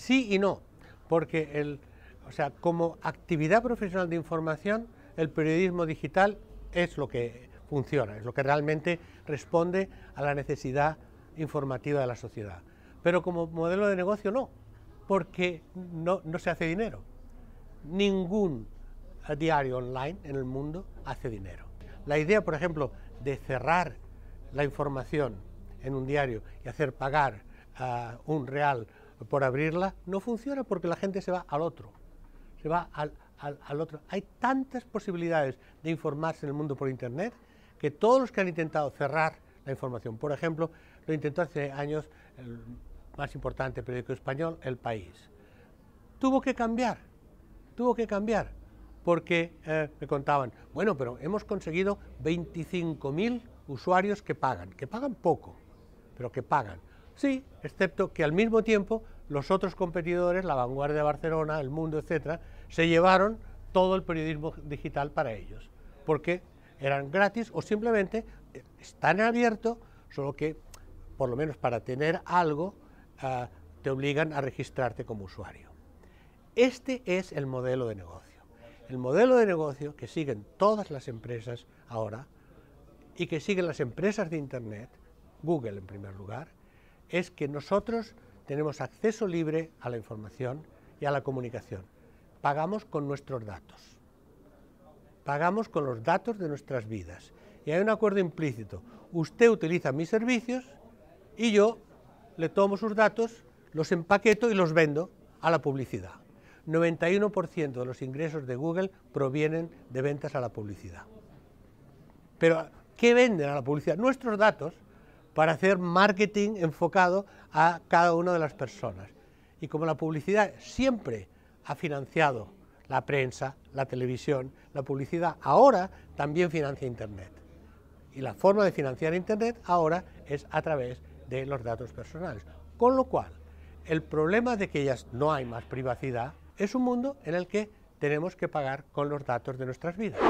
Sí y no, porque o sea, como actividad profesional de información, el periodismo digital es lo que funciona, es lo que realmente responde a la necesidad informativa de la sociedad. Pero como modelo de negocio no, porque no, se hace dinero. Ningún eh, diario online en el mundo hace dinero. La idea, por ejemplo, de cerrar la información en un diario y hacer pagar a un real por abrirla, no funciona porque la gente se va al otro, se va al, al, otro. Hay tantas posibilidades de informarse en el mundo por Internet que todos los que han intentado cerrar la información, por ejemplo, lo intentó hace años el más importante periódico español, El País. Tuvo que cambiar, tuvo que cambiar, porque eh, me contaban, bueno, pero hemos conseguido 25.000 usuarios que pagan, que pagan poco, pero que pagan. Sí, excepto que al mismo tiempo los otros competidores, la vanguardia de Barcelona, el mundo, etcétera, se llevaron todo el periodismo digital para ellos, porque eran gratis o simplemente eh, están abiertos, solo que por lo menos para tener algo eh, te obligan a registrarte como usuario. Este es el modelo de negocio. El modelo de negocio que siguen todas las empresas ahora y que siguen las empresas de Internet, Google en primer lugar, es que nosotros tenemos acceso libre a la información y a la comunicación. Pagamos con nuestros datos. Pagamos con los datos de nuestras vidas. Y hay un acuerdo implícito. Usted utiliza mis servicios y yo le tomo sus datos, los empaqueto y los vendo a la publicidad. 91% de los ingresos de Google provienen de ventas a la publicidad. Pero, ¿qué venden a la publicidad? Nuestros datos para hacer marketing enfocado a cada una de las personas. Y como la publicidad siempre ha financiado la prensa, la televisión, la publicidad, ahora también financia Internet. Y la forma de financiar Internet ahora es a través de los datos personales. Con lo cual, el problema de que ya no hay más privacidad es un mundo en el que tenemos que pagar con los datos de nuestras vidas.